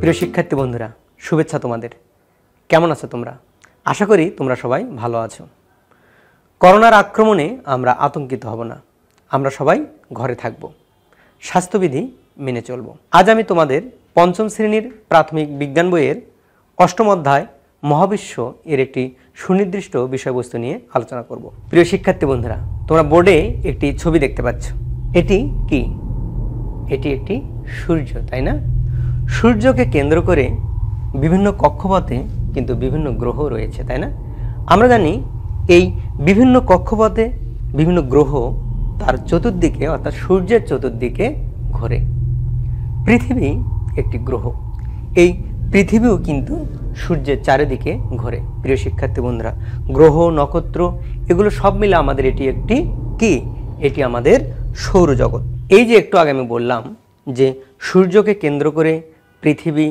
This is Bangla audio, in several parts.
প্রিয় শিক্ষার্থী বন্ধুরা শুভেচ্ছা তোমাদের কেমন আছো তোমরা আশা করি তোমরা সবাই ভালো আছো করোনার আক্রমণে আমরা আতঙ্কিত হব না আমরা সবাই ঘরে থাকব স্বাস্থ্যবিধি মেনে চলব আজ আমি তোমাদের পঞ্চম শ্রেণীর প্রাথমিক বিজ্ঞান বইয়ের অষ্টম অধ্যায় মহাবিশ্ব এর একটি সুনির্দিষ্ট বিষয়বস্তু নিয়ে আলোচনা করব প্রিয় শিক্ষার্থী বন্ধুরা তোমরা বোর্ডে একটি ছবি দেখতে পাচ্ছ এটি কি এটি একটি সূর্য তাই না সূর্যকে কেন্দ্র করে বিভিন্ন কক্ষপথে কিন্তু বিভিন্ন গ্রহ রয়েছে তাই না আমরা জানি এই বিভিন্ন কক্ষপথে বিভিন্ন গ্রহ তার চতুর্দিকে অর্থাৎ সূর্যের চতুর্দিকে ঘোরে পৃথিবী একটি গ্রহ এই পৃথিবীও কিন্তু সূর্যের চারিদিকে ঘোরে প্রিয় শিক্ষার্থী বন্ধুরা গ্রহ নক্ষত্র এগুলো সব মিলে আমাদের এটি একটি কি এটি আমাদের সৌরজগৎ এই যে একটু আগে আমি বললাম যে সূর্যকে কেন্দ্র করে পৃথিবী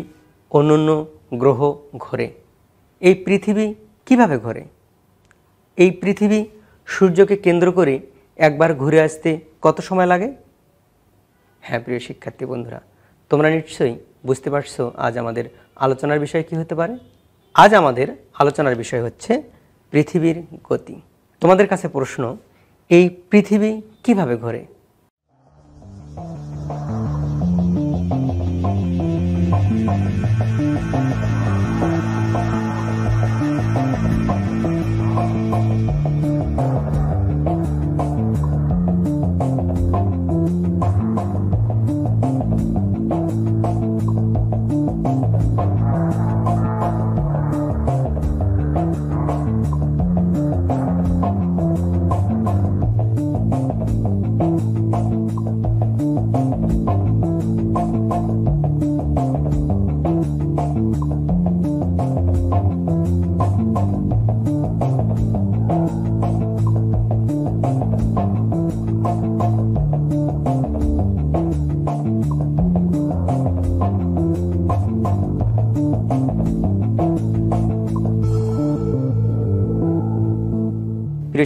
অন্যান্য গ্রহ ঘোরে এই পৃথিবী কিভাবে ঘোরে এই পৃথিবী সূর্যকে কেন্দ্র করে একবার ঘুরে আসতে কত সময় লাগে হ্যাঁ প্রিয় শিক্ষার্থী বন্ধুরা তোমরা নিশ্চয়ই বুঝতে পারছো আজ আমাদের আলোচনার বিষয় কি হতে পারে আজ আমাদের আলোচনার বিষয় হচ্ছে পৃথিবীর গতি তোমাদের কাছে প্রশ্ন এই পৃথিবী কিভাবে ঘোরে God.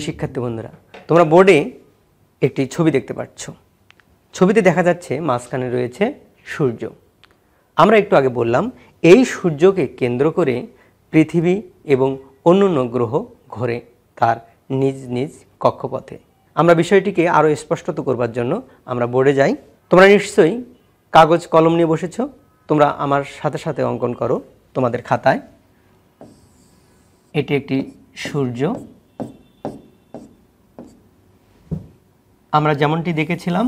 প্রিয় শিক্ষার্থী বন্ধুরা তোমরা বোর্ডে একটি ছবি দেখতে পাচ্ছ ছবিতে দেখা যাচ্ছে মাঝখানে রয়েছে সূর্য আমরা একটু আগে বললাম এই সূর্যকে কেন্দ্র করে পৃথিবী এবং অন্য অন্য গ্রহ ঘোরে তার নিজ নিজ কক্ষপথে আমরা বিষয়টিকে আরও স্পষ্টত করবার জন্য আমরা বোর্ডে যাই তোমরা নিশ্চয়ই কাগজ কলম নিয়ে বসেছ তোমরা আমার সাথে সাথে অঙ্কন করো তোমাদের খাতায় এটি একটি সূর্য আমরা যেমনটি দেখেছিলাম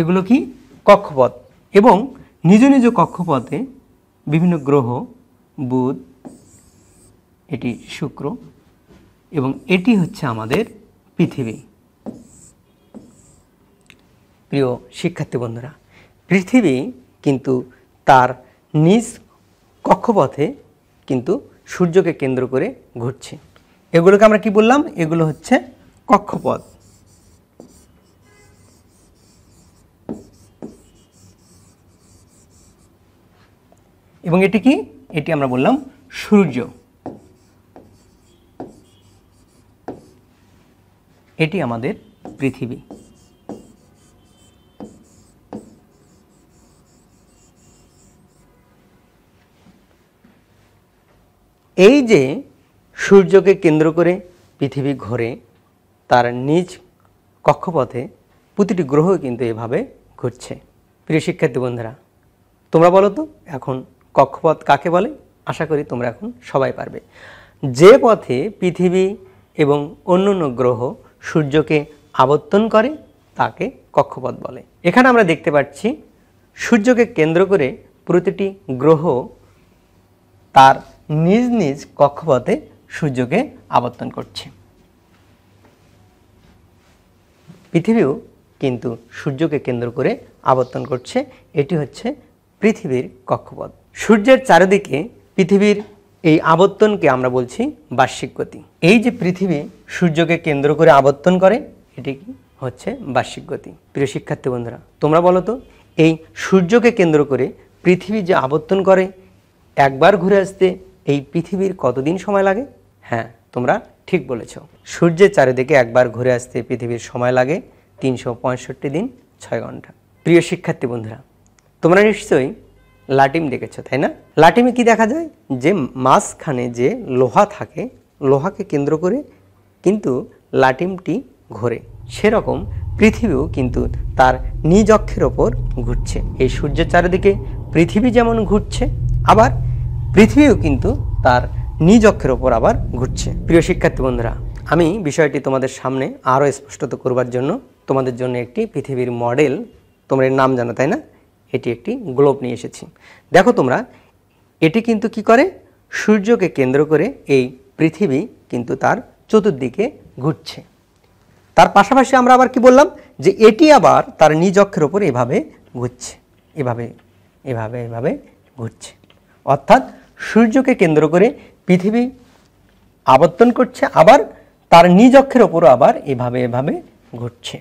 এগুলো কি কক্ষপথ এবং নিজ নিজ কক্ষপথে বিভিন্ন গ্রহ বুধ এটি শুক্র এবং এটি হচ্ছে আমাদের পৃথিবী প্রিয় শিক্ষার্থী বন্ধুরা পৃথিবী কিন্তু তার নিজ কক্ষপথে কিন্তু সূর্যকে কেন্দ্র করে ঘুরছে এগুলোকে আমরা কি বললাম এগুলো হচ্ছে কক্ষপথ এবং এটি কি এটি আমরা বললাম সূর্য এটি আমাদের পৃথিবী এই যে সূর্যকে কেন্দ্র করে পৃথিবী ঘোরে তার নিজ কক্ষপথে প্রতিটি গ্রহ কিন্তু এভাবে ঘুরছে প্রিয় শিক্ষার্থী বন্ধুরা তোমরা বলো তো এখন কক্ষপথ কাকে বলে আশা করি তোমরা এখন সবাই পারবে যে পথে পৃথিবী এবং অন্য অন্য গ্রহ সূর্যকে আবর্তন করে তাকে কক্ষপথ বলে এখানে আমরা দেখতে পাচ্ছি সূর্যকে কেন্দ্র করে প্রতিটি গ্রহ তার নিজ নিজ কক্ষপথে সূর্যকে আবর্তন করছে পৃথিবীও কিন্তু সূর্যকে কেন্দ্র করে আবর্তন করছে এটি হচ্ছে পৃথিবীর কক্ষপথ সূর্যের চারিদিকে পৃথিবীর এই আবর্তনকে আমরা বলছি বার্ষিক গতি এই যে পৃথিবী সূর্যকে কেন্দ্র করে আবর্তন করে এটি কি হচ্ছে বার্ষিক গতি প্রিয় শিক্ষার্থী বন্ধুরা তোমরা বলো তো এই সূর্যকে কেন্দ্র করে পৃথিবী যে আবর্তন করে একবার ঘুরে আসতে এই পৃথিবীর কতদিন সময় লাগে হ্যাঁ তোমরা ঠিক বলেছ সূর্যের চারিদিকে একবার ঘুরে আসতে পৃথিবীর সময় লাগে তিনশো দিন ছয় ঘন্টা প্রিয় শিক্ষার্থী বন্ধুরা তোমরা নিশ্চয়ই লাটিম দেখেছ তাই না লাটিমে কি দেখা যায় যে মাঝখানে যে লোহা থাকে লোহাকে কেন্দ্র করে কিন্তু লাটিমটি ঘোরে সেরকম পৃথিবীও কিন্তু তার নিজ অক্ষের ওপর ঘুরছে এই সূর্যের চারিদিকে পৃথিবী যেমন ঘুরছে আবার পৃথিবীও কিন্তু তার নিজ অক্ষের ওপর আবার ঘুরছে প্রিয় শিক্ষার্থী বন্ধুরা আমি বিষয়টি তোমাদের সামনে আরও স্পষ্টত করবার জন্য তোমাদের জন্য একটি পৃথিবীর মডেল তোমরা নাম জানো তাই না এটি একটি গ্লোব নিয়ে এসেছি দেখো তোমরা এটি কিন্তু কি করে সূর্যকে কেন্দ্র করে এই পৃথিবী কিন্তু তার চতুর্দিকে ঘুরছে তার পাশাপাশি আমরা আবার কি বললাম যে এটি আবার তার নিজ অক্ষের ওপর এভাবে ঘুরছে এভাবে এভাবে এভাবে ঘুরছে অর্থাৎ সূর্যকে কেন্দ্র করে পৃথিবী আবর্তন করছে আবার তার নিজ অক্ষের ওপরও আবার এভাবে এভাবে ঘটছে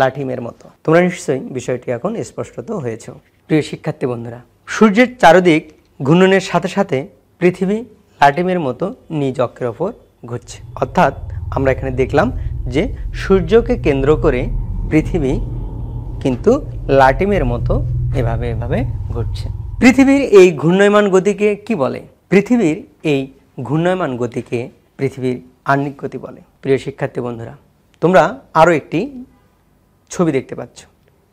লাঠিমের মতো তোমরা নিশ্চয়ই বিষয়টি এখন স্পষ্টত হয়েছ প্রিয় শিক্ষার্থী বন্ধুরা সূর্যের চারদিক ঘূর্ণনের সাথে সাথে পৃথিবী লাঠিমের মতো নিজ অক্ষের ওপর ঘুরছে অর্থাৎ আমরা এখানে দেখলাম যে সূর্যকে কেন্দ্র করে পৃথিবী কিন্তু লাটিমের মতো এভাবে এভাবে ঘুরছে পৃথিবীর এই ঘূর্ণয়মান গতিকে কি বলে পৃথিবীর এই ঘূর্ণয়মান গতিকে পৃথিবীর আর্নিক গতি বলে প্রিয় শিক্ষার্থী বন্ধুরা তোমরা আরও একটি ছবি দেখতে পাচ্ছ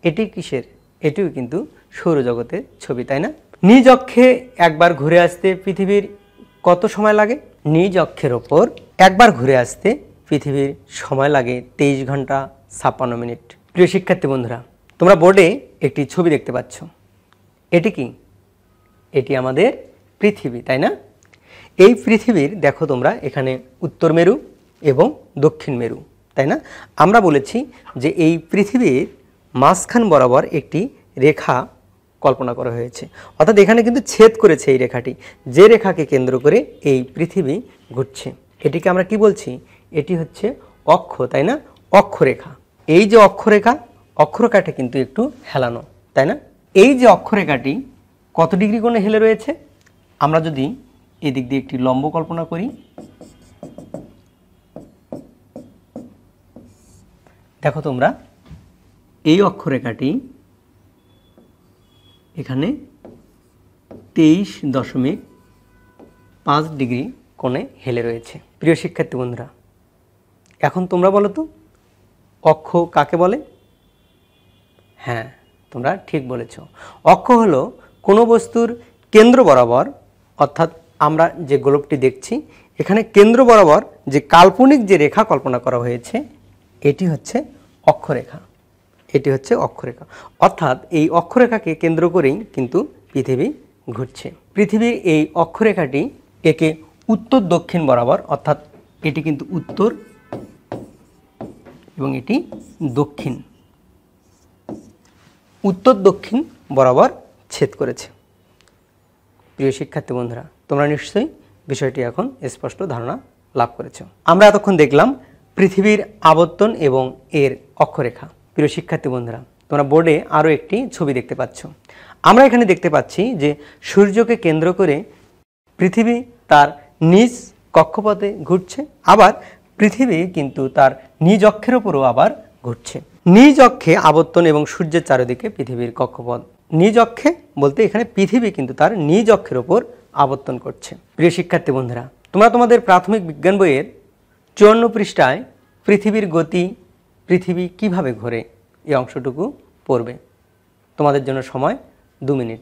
এটি কিসের এটিও কিন্তু সৌরজগতের ছবি তাই না নিজ অক্ষে একবার ঘুরে আসতে পৃথিবীর কত সময় লাগে নিজ অক্ষের ওপর একবার ঘুরে আসতে পৃথিবীর সময় লাগে তেইশ ঘন্টা ছাপ্পান্ন মিনিট প্রিয় শিক্ষার্থী বন্ধুরা তোমরা বোর্ডে একটি ছবি দেখতে পাচ্ছ এটি কি এটি আমাদের পৃথিবী তাই না এই পৃথিবীর দেখো তোমরা এখানে উত্তর মেরু এবং দক্ষিণ মেরু তাই না আমরা বলেছি যে এই পৃথিবীর মাঝখান বরাবর একটি রেখা কল্পনা করা হয়েছে অর্থাৎ এখানে কিন্তু ছেদ করেছে এই রেখাটি যে রেখাকে কেন্দ্র করে এই পৃথিবী ঘুরছে এটিকে আমরা কি বলছি এটি হচ্ছে অক্ষ তাই না অক্ষরেখা এই যে অক্ষরেখা অক্ষরেখাটা কিন্তু একটু হেলানো তাই না এই যে অক্ষরেখাটি কত ডিগ্রি কোণে হেলে রয়েছে আমরা যদি এদিক দিয়ে একটি লম্ব কল্পনা করি দেখো তোমরা এই অক্ষরেখাটি এখানে তেইশ দশমিক পাঁচ ডিগ্রি কোণে হেলে রয়েছে প্রিয় শিক্ষার্থী বন্ধুরা এখন তোমরা বলো তো অক্ষ কাকে বলে হ্যাঁ তোমরা ঠিক বলেছ অক্ষ হলো কোনো বস্তুর কেন্দ্র বরাবর অর্থাৎ আমরা যে গোলকটি দেখছি এখানে কেন্দ্র বরাবর যে কাল্পনিক যে রেখা কল্পনা করা হয়েছে এটি হচ্ছে অক্ষরেখা এটি হচ্ছে অক্ষরেখা অর্থাৎ এই অক্ষরেখাকে কেন্দ্র করেই কিন্তু পৃথিবী ঘুরছে পৃথিবীর এই অক্ষরেখাটি একে উত্তর দক্ষিণ বরাবর অর্থাৎ এটি কিন্তু উত্তর এবং এটি দক্ষিণ উত্তর দক্ষিণ বরাবর ছেদ করেছে প্রিয় শিক্ষার্থী বন্ধুরা তোমরা নিশ্চয়ই বিষয়টি এখন স্পষ্ট ধারণা লাভ করেছ আমরা এতক্ষণ দেখলাম পৃথিবীর আবর্তন এবং এর অক্ষরেখা প্রিয় শিক্ষার্থী বন্ধুরা তোমরা বোর্ডে আরও একটি ছবি দেখতে পাচ্ছ আমরা এখানে দেখতে পাচ্ছি যে সূর্যকে কেন্দ্র করে পৃথিবী তার নিজ কক্ষপথে ঘুরছে আবার পৃথিবী কিন্তু তার নিজ অক্ষের ওপরও আবার ঘুরছে নিজ অক্ষে আবর্তন এবং সূর্যের চারিদিকে পৃথিবীর কক্ষপথ নিজ অক্ষে বলতে এখানে পৃথিবী কিন্তু তার নিজ অক্ষের ওপর আবর্তন করছে প্রিয় শিক্ষার্থী বন্ধুরা তোমরা তোমাদের প্রাথমিক বিজ্ঞান বইয়ের চুয়ান্ন পৃষ্ঠায় পৃথিবীর গতি পৃথিবী কিভাবে ঘোরে এই অংশটুকু পড়বে তোমাদের জন্য সময় দু মিনিট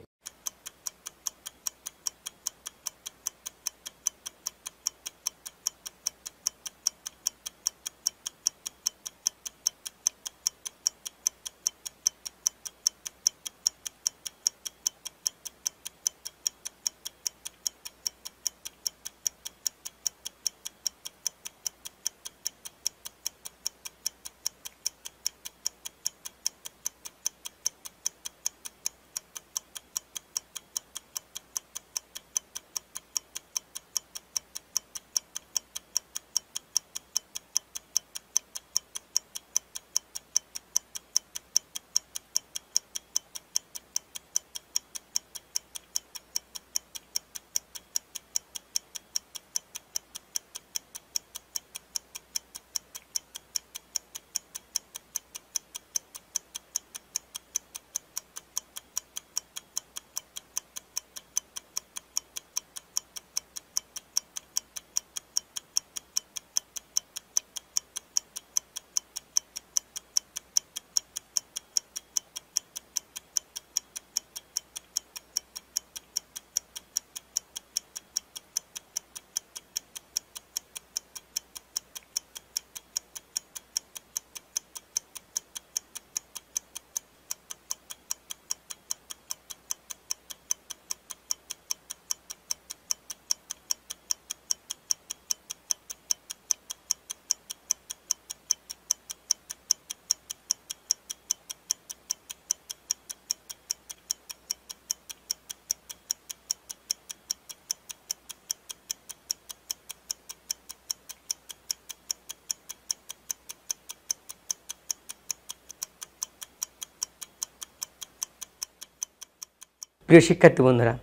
প্রিয় শিক্ষার্থী বন্ধুরা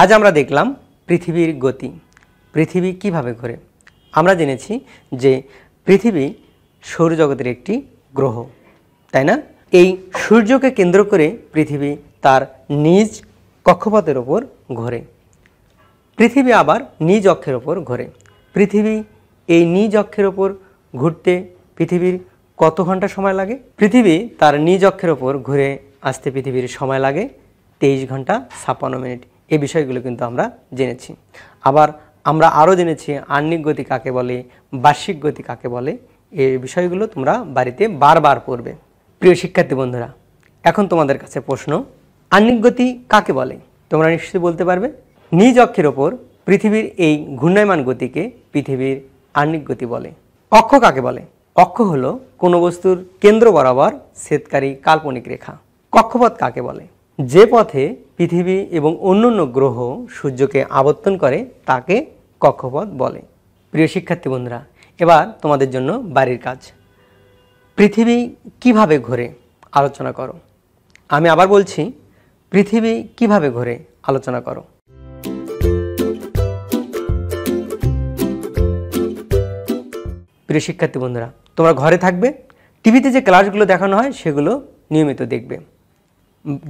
আজ আমরা দেখলাম পৃথিবীর গতি পৃথিবী কিভাবে ঘোরে আমরা জেনেছি যে পৃথিবী সৌরজগতের একটি গ্রহ তাই না এই সূর্যকে কেন্দ্র করে পৃথিবী তার নিজ কক্ষপথের ওপর ঘোরে পৃথিবী আবার নিজ অক্ষের ওপর ঘোরে পৃথিবী এই নিজ অক্ষের ওপর ঘুরতে পৃথিবীর কত ঘন্টা সময় লাগে পৃথিবী তার নিজ অক্ষের ওপর ঘুরে আসতে পৃথিবীর সময় লাগে তেইশ ঘন্টা ছাপ্পান্ন মিনিট এই বিষয়গুলো কিন্তু আমরা জেনেছি আবার আমরা আরও জেনেছি আর্নিক গতি কাকে বলে বার্ষিক গতি কাকে বলে এই বিষয়গুলো তোমরা বাড়িতে বারবার পড়বে প্রিয় শিক্ষার্থী বন্ধুরা এখন তোমাদের কাছে প্রশ্ন আর্নিক গতি কাকে বলে তোমরা নিশ্চয়ই বলতে পারবে নিজ অক্ষের ওপর পৃথিবীর এই ঘূর্ণায়মান গতিকে পৃথিবীর আর্নিক গতি বলে অক্ষ কাকে বলে অক্ষ হলো কোনো বস্তুর কেন্দ্র বরাবর সেতকারী কাল্পনিক রেখা কক্ষপথ কাকে বলে যে পথে পৃথিবী এবং অন্য অন্য গ্রহ সূর্যকে আবর্তন করে তাকে কক্ষপথ বলে প্রিয় শিক্ষার্থী বন্ধুরা এবার তোমাদের জন্য বাড়ির কাজ পৃথিবী কিভাবে ঘোরে আলোচনা করো আমি আবার বলছি পৃথিবী কিভাবে ঘোরে আলোচনা করো প্রিয় শিক্ষার্থী বন্ধুরা তোমরা ঘরে থাকবে টিভিতে যে ক্লাসগুলো দেখানো হয় সেগুলো নিয়মিত দেখবে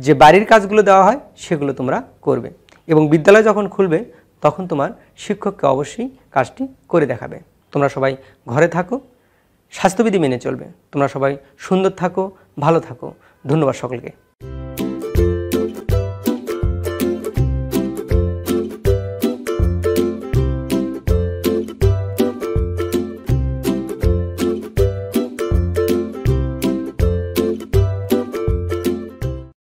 যে বাড়ির কাজগুলো দেওয়া হয় সেগুলো তোমরা করবে এবং বিদ্যালয় যখন খুলবে তখন তোমার শিক্ষককে অবশ্যই কাজটি করে দেখাবে তোমরা সবাই ঘরে থাকো স্বাস্থ্যবিধি মেনে চলবে তোমরা সবাই সুন্দর থাকো ভালো থাকো ধন্যবাদ সকলকে